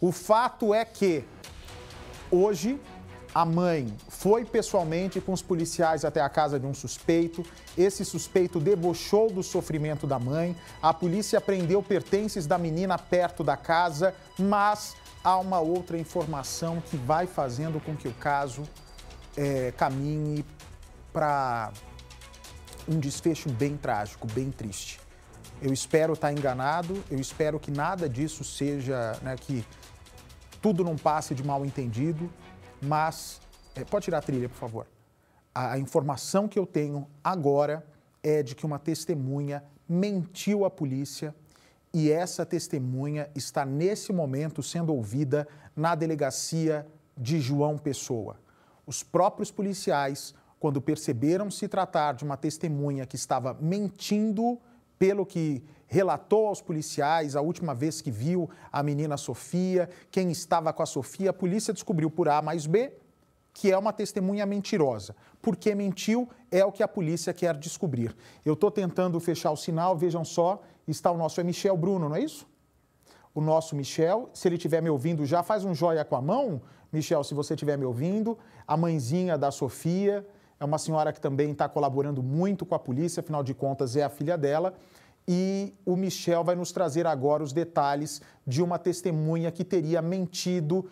O fato é que hoje a mãe foi pessoalmente com os policiais até a casa de um suspeito. Esse suspeito debochou do sofrimento da mãe. A polícia prendeu pertences da menina perto da casa, mas há uma outra informação que vai fazendo com que o caso é, caminhe para um desfecho bem trágico, bem triste. Eu espero estar tá enganado, eu espero que nada disso seja, né, que tudo não passe de mal entendido, mas. É, pode tirar a trilha, por favor. A, a informação que eu tenho agora é de que uma testemunha mentiu à polícia e essa testemunha está nesse momento sendo ouvida na delegacia de João Pessoa. Os próprios policiais, quando perceberam se tratar de uma testemunha que estava mentindo pelo que relatou aos policiais a última vez que viu a menina Sofia, quem estava com a Sofia. A polícia descobriu por A mais B que é uma testemunha mentirosa. Porque mentiu é o que a polícia quer descobrir. Eu estou tentando fechar o sinal, vejam só, está o nosso é Michel Bruno, não é isso? O nosso Michel, se ele estiver me ouvindo já, faz um joia com a mão, Michel, se você estiver me ouvindo. A mãezinha da Sofia, é uma senhora que também está colaborando muito com a polícia, afinal de contas é a filha dela e o Michel vai nos trazer agora os detalhes de uma testemunha que teria mentido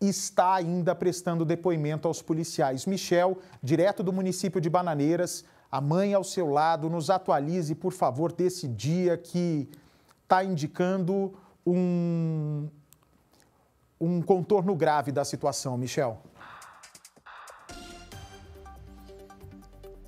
e está ainda prestando depoimento aos policiais. Michel, direto do município de Bananeiras, a mãe ao seu lado, nos atualize, por favor, desse dia que está indicando um, um contorno grave da situação, Michel.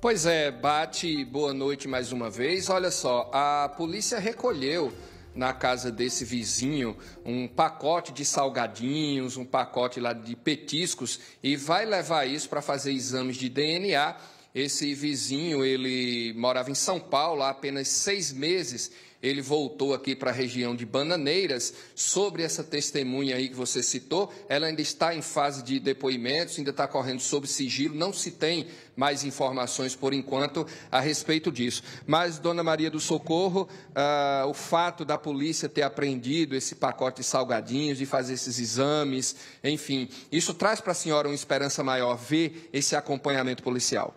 Pois é, bate boa noite mais uma vez. Olha só, a polícia recolheu na casa desse vizinho um pacote de salgadinhos, um pacote lá de petiscos e vai levar isso para fazer exames de DNA esse vizinho, ele morava em São Paulo há apenas seis meses. Ele voltou aqui para a região de Bananeiras. Sobre essa testemunha aí que você citou, ela ainda está em fase de depoimentos, ainda está correndo sob sigilo. Não se tem mais informações por enquanto a respeito disso. Mas, Dona Maria do Socorro, ah, o fato da polícia ter apreendido esse pacote de salgadinhos, de fazer esses exames, enfim, isso traz para a senhora uma esperança maior ver esse acompanhamento policial?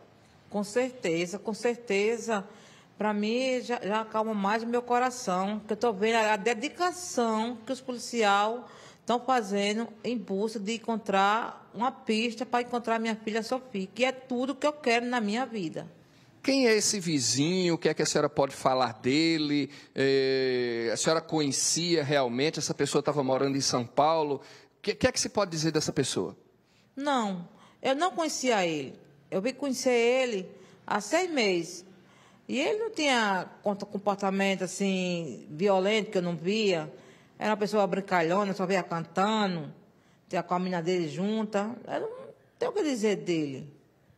Com certeza, com certeza. Para mim, já, já, acalma mais o meu coração, que eu estou vendo a, dedicação que os policiais estão fazendo em busca de encontrar uma pista para encontrar minha filha Sofia, que é tudo que eu quero na minha vida. Quem é esse vizinho? O que é que a senhora pode falar dele? É, a senhora conhecia realmente? Essa pessoa estava morando em São Paulo? O que, que é que se pode dizer dessa pessoa? Não, eu não conhecia ele. Eu vim conhecer ele há seis meses. E ele não tinha comportamento assim violento que eu não via. Era uma pessoa brincalhona, só via cantando, tinha com a mina dele junta. Eu não tenho o que dizer dele.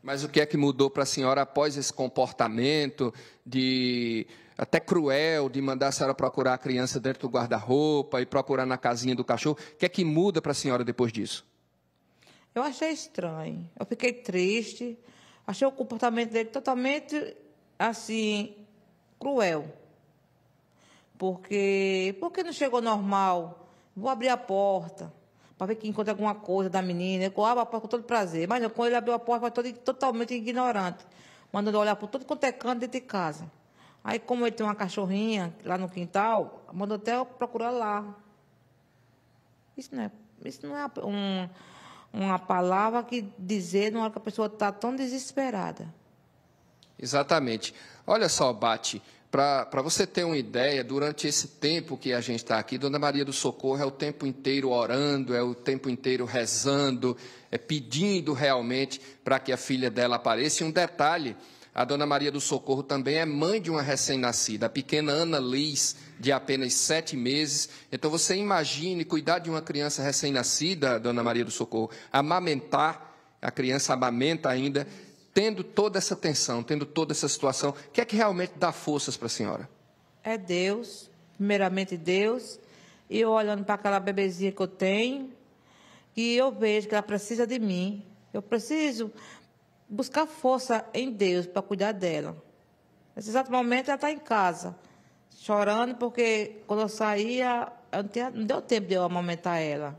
Mas o que é que mudou para a senhora após esse comportamento de até cruel de mandar a senhora procurar a criança dentro do guarda-roupa e procurar na casinha do cachorro? O que é que muda para a senhora depois disso? Eu achei estranho, eu fiquei triste, achei o comportamento dele totalmente assim cruel. Porque por que não chegou normal? Vou abrir a porta para ver que encontra alguma coisa da menina. Eu abro a porta com todo prazer. Mas não, quando ele abriu a porta, todo, totalmente ignorante, mandando olhar por todo quanto é canto dentro de casa. Aí, como ele tem uma cachorrinha lá no quintal, mandou até eu procurar lá. Isso não é, isso não é um uma palavra que dizer numa hora que a pessoa está tão desesperada. Exatamente. Olha só, Bate, para você ter uma ideia, durante esse tempo que a gente está aqui, Dona Maria do Socorro é o tempo inteiro orando, é o tempo inteiro rezando, é pedindo realmente para que a filha dela apareça. E um detalhe, a Dona Maria do Socorro também é mãe de uma recém-nascida, a pequena Ana Liz, de apenas sete meses. Então, você imagine cuidar de uma criança recém-nascida, Dona Maria do Socorro, amamentar, a criança amamenta ainda, tendo toda essa tensão, tendo toda essa situação. O que é que realmente dá forças para a senhora? É Deus, primeiramente Deus, e eu olhando para aquela bebezinha que eu tenho, e eu vejo que ela precisa de mim. Eu preciso buscar força em Deus para cuidar dela. Nesse exato momento, ela está em casa chorando, porque quando eu saía, eu não, tinha, não deu tempo de eu amamentar ela.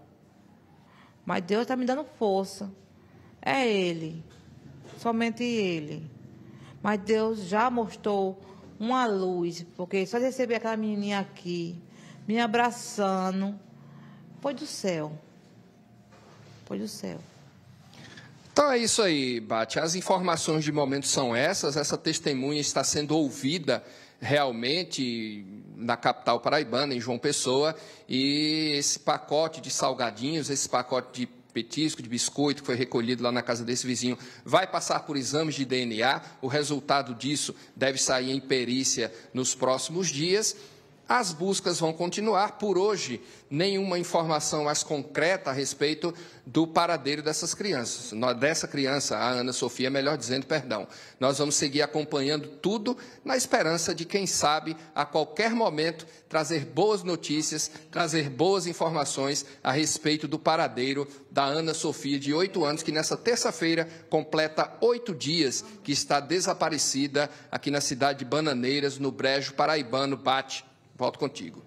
Mas Deus está me dando força. É Ele. Somente Ele. Mas Deus já mostrou uma luz, porque só de receber aquela menininha aqui, me abraçando, foi do céu. Foi do céu. Então é isso aí, Bate. As informações de momento são essas. Essa testemunha está sendo ouvida realmente na capital paraibana, em João Pessoa, e esse pacote de salgadinhos, esse pacote de petisco, de biscoito que foi recolhido lá na casa desse vizinho, vai passar por exames de DNA. O resultado disso deve sair em perícia nos próximos dias. As buscas vão continuar. Por hoje, nenhuma informação mais concreta a respeito do paradeiro dessas crianças, dessa criança, a Ana Sofia, melhor dizendo, perdão. Nós vamos seguir acompanhando tudo na esperança de, quem sabe, a qualquer momento, trazer boas notícias, trazer boas informações a respeito do paradeiro da Ana Sofia, de oito anos, que nessa terça-feira completa oito dias que está desaparecida aqui na cidade de Bananeiras, no Brejo Paraibano, Bate. Volto contigo.